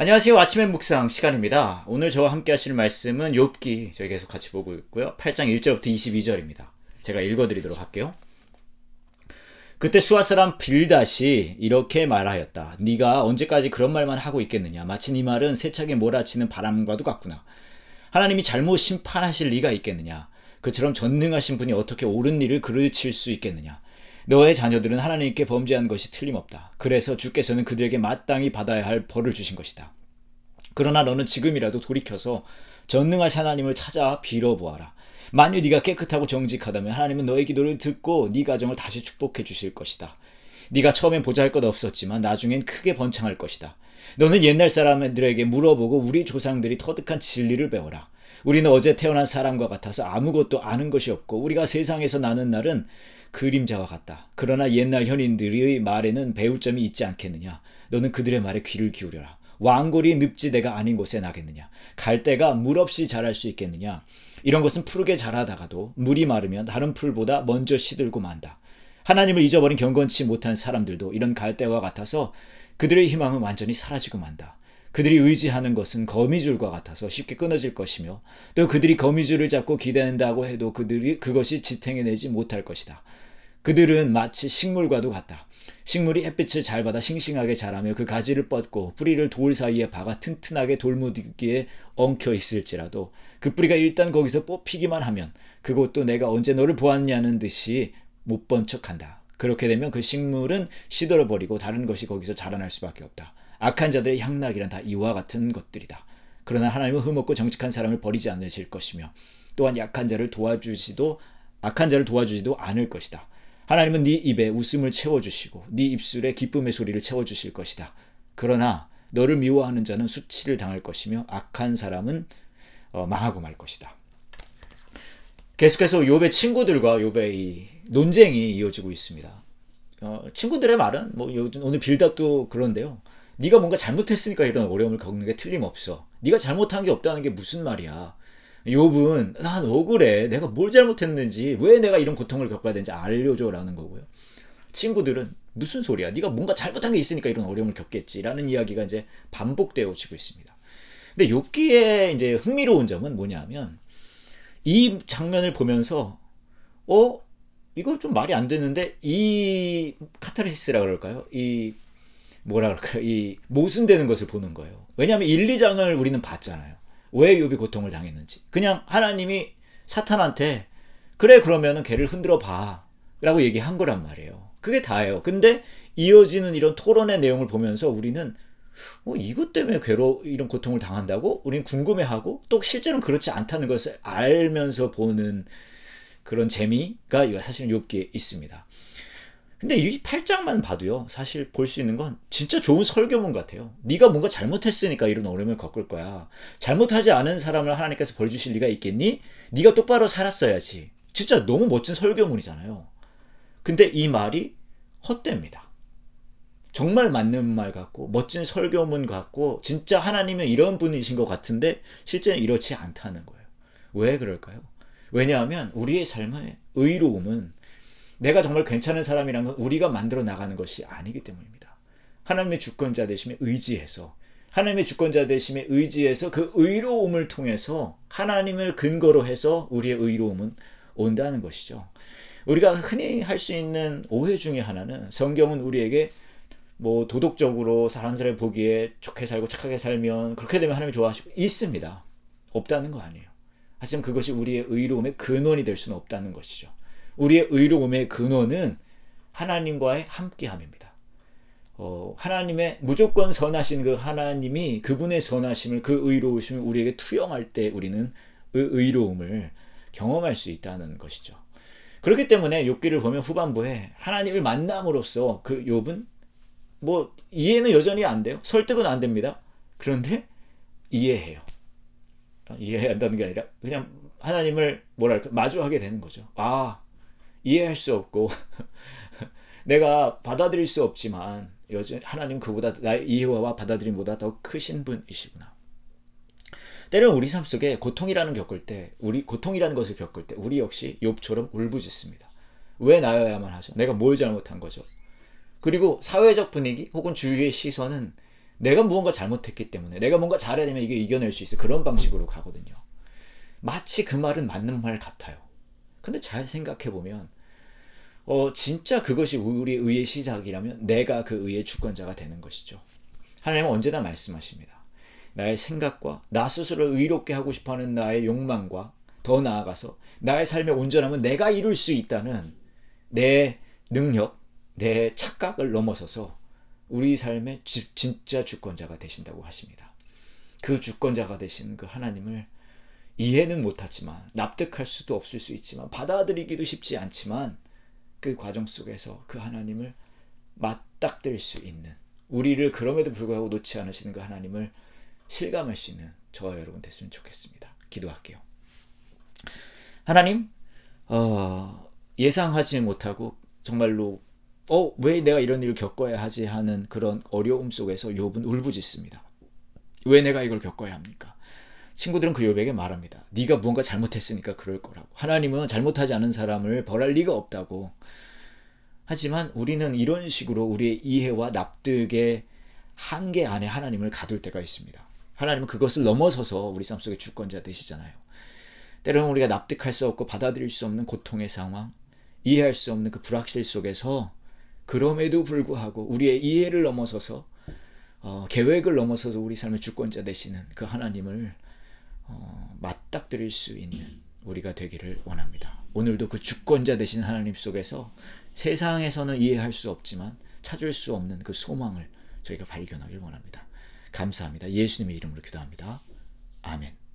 안녕하세요. 아침의 묵상 시간입니다. 오늘 저와 함께 하실 말씀은 욥기 저희 계속 같이 보고 있고요. 8장 1절부터 22절입니다. 제가 읽어드리도록 할게요. 그때 수아 사람 빌다시 이렇게 말하였다. 네가 언제까지 그런 말만 하고 있겠느냐. 마치 네 말은 세차게 몰아치는 바람과도 같구나. 하나님이 잘못 심판하실 리가 있겠느냐. 그처럼 전능하신 분이 어떻게 옳은 일을 그르칠 수 있겠느냐. 너의 자녀들은 하나님께 범죄한 것이 틀림없다. 그래서 주께서는 그들에게 마땅히 받아야 할 벌을 주신 것이다. 그러나 너는 지금이라도 돌이켜서 전능하신 하나님을 찾아 빌어보아라. 만일 네가 깨끗하고 정직하다면 하나님은 너의 기도를 듣고 네 가정을 다시 축복해 주실 것이다. 네가 처음엔 보잘 것 없었지만 나중엔 크게 번창할 것이다. 너는 옛날 사람들에게 물어보고 우리 조상들이 터득한 진리를 배워라. 우리는 어제 태어난 사람과 같아서 아무것도 아는 것이 없고 우리가 세상에서 나는 날은 그림자와 같다. 그러나 옛날 현인들의 말에는 배울 점이 있지 않겠느냐. 너는 그들의 말에 귀를 기울여라. 왕골이 늪지대가 아닌 곳에 나겠느냐. 갈대가 물 없이 자랄 수 있겠느냐. 이런 것은 푸르게 자라다가도 물이 마르면 다른 풀보다 먼저 시들고 만다. 하나님을 잊어버린 경건치 못한 사람들도 이런 갈대와 같아서 그들의 희망은 완전히 사라지고 만다. 그들이 의지하는 것은 거미줄과 같아서 쉽게 끊어질 것이며 또 그들이 거미줄을 잡고 기대한다고 해도 그들이 그것이 지탱해내지 못할 것이다. 그들은 마치 식물과도 같다. 식물이 햇빛을 잘 받아 싱싱하게 자라며 그 가지를 뻗고 뿌리를 돌 사이에 박아 튼튼하게 돌무기에 엉켜 있을지라도 그 뿌리가 일단 거기서 뽑히기만 하면 그것도 내가 언제 너를 보았냐는 듯이 못 본 척한다. 그렇게 되면 그 식물은 시들어 버리고 다른 것이 거기서 자라날 수밖에 없다. 악한 자들의 향락이란 다 이와 같은 것들이다. 그러나 하나님은 흠없고 정직한 사람을 버리지 않으실 것이며 또한 약한 자를 도와주시도 악한 자를 도와주지도 않을 것이다. 하나님은 네 입에 웃음을 채워주시고 네 입술에 기쁨의 소리를 채워주실 것이다. 그러나 너를 미워하는 자는 수치를 당할 것이며 악한 사람은 어, 망하고 말 것이다. 계속해서 요배 친구들과 요배의 논쟁이 이어지고 있습니다. 어, 친구들의 말은 뭐 요즘 오늘 빌드업도 그런데요. 네가 뭔가 잘못했으니까 이런 어려움을 겪는 게 틀림없어. 네가 잘못한 게 없다는 게 무슨 말이야. 욥은 난 억울해. 내가 뭘 잘못했는지 왜 내가 이런 고통을 겪어야 되는지 알려줘라는 거고요. 친구들은 무슨 소리야? 네가 뭔가 잘못한 게 있으니까 이런 어려움을 겪겠지라는 이야기가 이제 반복되어지고 있습니다. 근데 욥기에 이제 흥미로운 점은 뭐냐면 이 장면을 보면서 어 이건 좀 말이 안 되는데 이 카타르시스라 그럴까요? 이 뭐라 그럴까요? 이 모순되는 것을 보는 거예요. 왜냐하면 1, 2장을 우리는 봤잖아요. 왜욥비 고통을 당했는지. 그냥 하나님이 사탄한테 그래 그러면은 걔를 흔들어 봐라고 얘기한 거란 말이에요. 그게 다예요. 근데 이어지는 이런 토론의 내용을 보면서 우리는 어, 이것 때문에 괴로 이런 고통을 당한다고 우린 궁금해하고 또 실제로는 그렇지 않다는 것을 알면서 보는 그런 재미가 사실은 욥기에 있습니다. 근데 이 8장만 봐도요. 사실 볼 수 있는 건 진짜 좋은 설교문 같아요. 네가 뭔가 잘못했으니까 이런 어려움을 겪을 거야. 잘못하지 않은 사람을 하나님께서 벌 주실 리가 있겠니? 네가 똑바로 살았어야지. 진짜 너무 멋진 설교문이잖아요. 근데 이 말이 헛됩니다. 정말 맞는 말 같고 멋진 설교문 같고 진짜 하나님은 이런 분이신 것 같은데 실제는 이렇지 않다는 거예요. 왜 그럴까요? 왜냐하면 우리의 삶의 의로움은 내가 정말 괜찮은 사람이란 건 우리가 만들어 나가는 것이 아니기 때문입니다. 하나님의 주권자 되심에 의지해서 하나님의 주권자 되심에 의지해서 그 의로움을 통해서 하나님을 근거로 해서 우리의 의로움은 온다는 것이죠. 우리가 흔히 할 수 있는 오해 중의 하나는 성경은 우리에게 뭐 도덕적으로 사람들의 보기에 좋게 살고 착하게 살면 그렇게 되면 하나님이 좋아하시고 있습니다. 없다는 거 아니에요. 하지만 그것이 우리의 의로움의 근원이 될 수는 없다는 것이죠. 우리의 의로움의 근원은 하나님과의 함께함입니다. 어, 하나님의 무조건 선하신 그 하나님이 그분의 선하심을 그 의로우심을 우리에게 투영할 때 우리는 그 의로움을 경험할 수 있다는 것이죠. 그렇기 때문에 욥기를 보면 후반부에 하나님을 만남으로써 그 욥은 뭐 이해는 여전히 안 돼요. 설득은 안 됩니다. 그런데 이해해요. 이해한다는 게 아니라 그냥 하나님을 뭐랄까 마주하게 되는 거죠. 아 이해할 수 없고 내가 받아들일 수 없지만 여전 하나님 그보다 나의 이해와 받아들임보다 더 크신 분이시구나. 때로는 우리 삶 속에 고통이라는 겪을 때 우리 고통이라는 것을 겪을 때 우리 역시 욥처럼 울부짖습니다. 왜 나여야만 하죠? 내가 뭘 잘못한 거죠? 그리고 사회적 분위기 혹은 주위의 시선은 내가 무언가 잘못했기 때문에 내가 뭔가 잘해야 되면 이게 이겨낼 수 있어 그런 방식으로 가거든요 마치 그 말은 맞는 말 같아요 근데 잘 생각해보면 어 진짜 그것이 우리 의의 시작이라면 내가 그 의의 주권자가 되는 것이죠 하나님은 언제나 말씀하십니다 나의 생각과 나 스스로를 의롭게 하고 싶어하는 나의 욕망과 더 나아가서 나의 삶의 온전함은 내가 이룰 수 있다는 내 능력, 내 착각을 넘어서서 우리 삶의 주, 진짜 주권자가 되신다고 하십니다. 그 주권자가 되신 그 하나님을 이해는 못하지만 납득할 수도 없을 수 있지만 받아들이기도 쉽지 않지만 그 과정 속에서 그 하나님을 맞닥들 수 있는 우리를 그럼에도 불구하고 놓지 않으시는 그 하나님을 실감할 수 있는 저와 여러분 됐으면 좋겠습니다. 기도할게요. 하나님 어, 예상하지 못하고 정말로 어, 왜 내가 이런 일을 겪어야 하지 하는 그런 어려움 속에서 욥은 울부짖습니다. 왜 내가 이걸 겪어야 합니까? 친구들은 그 욥에게 말합니다. 네가 뭔가 잘못했으니까 그럴 거라고. 하나님은 잘못하지 않은 사람을 벌할 리가 없다고. 하지만 우리는 이런 식으로 우리의 이해와 납득의 한계 안에 하나님을 가둘 때가 있습니다. 하나님은 그것을 넘어서서 우리 삶속의 주권자 되시잖아요. 때로는 우리가 납득할 수 없고 받아들일 수 없는 고통의 상황, 이해할 수 없는 그 불확실 속에서 그럼에도 불구하고 우리의 이해를 넘어서서 어, 계획을 넘어서서 우리 삶의 주권자 되시는 그 하나님을 어, 맞닥뜨릴 수 있는 우리가 되기를 원합니다. 오늘도 그 주권자 되신 하나님 속에서 세상에서는 이해할 수 없지만 찾을 수 없는 그 소망을 저희가 발견하길 원합니다. 감사합니다. 예수님의 이름으로 기도합니다. 아멘.